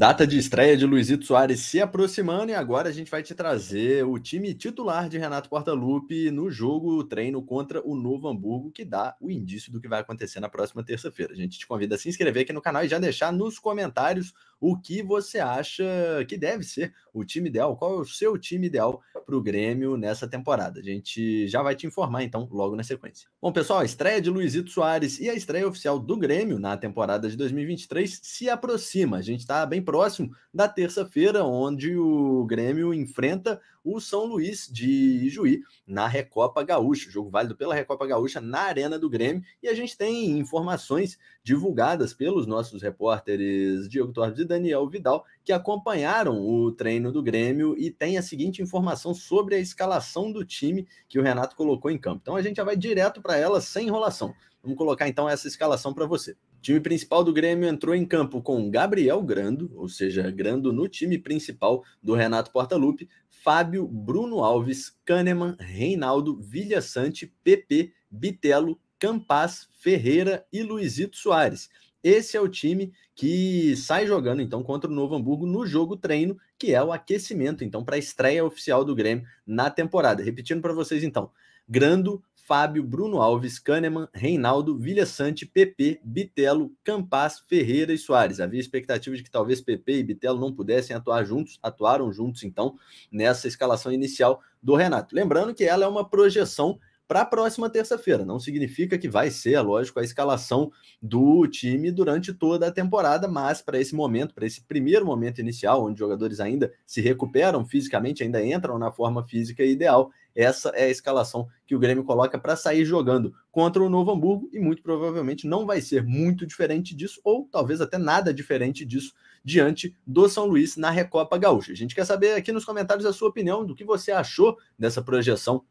Data de estreia de Luizito Soares se aproximando e agora a gente vai te trazer o time titular de Renato Portaluppi no jogo treino contra o Novo Hamburgo, que dá o indício do que vai acontecer na próxima terça-feira. A gente te convida a se inscrever aqui no canal e já deixar nos comentários o que você acha que deve ser o time ideal, qual é o seu time ideal para o Grêmio nessa temporada. A gente já vai te informar, então, logo na sequência. Bom, pessoal, a estreia de Luizito Soares e a estreia oficial do Grêmio na temporada de 2023 se aproxima. A gente está bem próximo da terça-feira, onde o Grêmio enfrenta o São Luís de Ijuí na Recopa Gaúcha, jogo válido pela Recopa Gaúcha na Arena do Grêmio. E a gente tem informações divulgadas pelos nossos repórteres Diogo Torres e Daniel Vidal, que acompanharam o treino do Grêmio e tem a seguinte informação sobre a escalação do time que o Renato colocou em campo. Então a gente já vai direto para ela sem enrolação. Vamos colocar então essa escalação para você. O time principal do Grêmio entrou em campo com Gabriel Grando, ou seja, Grando no time principal do Renato Portaluppi, Fábio, Bruno Alves, Kahneman, Reinaldo, Vilha Sante, PP, Bitelo, Campas, Ferreira e Luizito Soares. Esse é o time que sai jogando então contra o Novo Hamburgo no jogo treino, que é o aquecimento então para a estreia oficial do Grêmio na temporada. Repetindo para vocês então: Grando, Fábio, Bruno Alves, Kahneman, Reinaldo, Vilha Sante, PP, Bitelo, Campas, Ferreira e Soares. Havia expectativa de que talvez PP e Bitelo não pudessem atuar juntos, atuaram juntos então nessa escalação inicial do Renato. Lembrando que ela é uma projeção para a próxima terça-feira. Não significa que vai ser, é lógico, a escalação do time durante toda a temporada, mas para esse momento, para esse primeiro momento inicial, onde jogadores ainda se recuperam fisicamente, ainda entram na forma física ideal, essa é a escalação que o Grêmio coloca para sair jogando contra o Novo Hamburgo e muito provavelmente não vai ser muito diferente disso, ou talvez até nada diferente disso diante do São Luís na Recopa Gaúcha. A gente quer saber aqui nos comentários a sua opinião do que você achou dessa projeção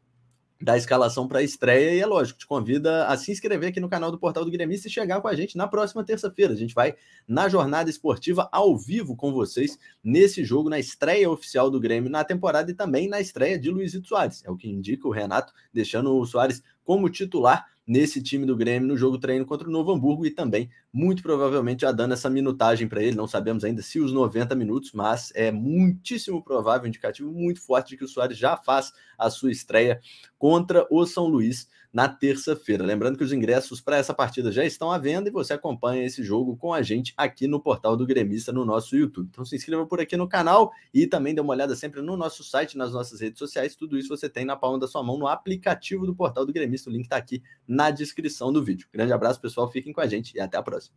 da escalação para a estreia. E é lógico, te convida a se inscrever aqui no canal do Portal do Gremista e chegar com a gente na próxima terça-feira. A gente vai na jornada esportiva ao vivo com vocês nesse jogo, na estreia oficial do Grêmio na temporada e também na estreia de Luizito Soares. É o que indica o Renato, deixando o Soares como titular nesse time do Grêmio no jogo treino contra o Novo Hamburgo e também, muito provavelmente, já dando essa minutagem para ele. Não sabemos ainda se os 90 minutos, mas é muitíssimo provável, indicativo muito forte de que o Soares já faz a sua estreia contra o São Luís na terça-feira. Lembrando que os ingressos para essa partida já estão à venda e você acompanha esse jogo com a gente aqui no portal do Gremista no nosso YouTube. Então se inscreva por aqui no canal e também dê uma olhada sempre no nosso site, nas nossas redes sociais. Tudo isso você tem na palma da sua mão no aplicativo do portal do Gremista. O link está aqui na descrição do vídeo. Grande abraço, pessoal. Fiquem com a gente e até a próxima.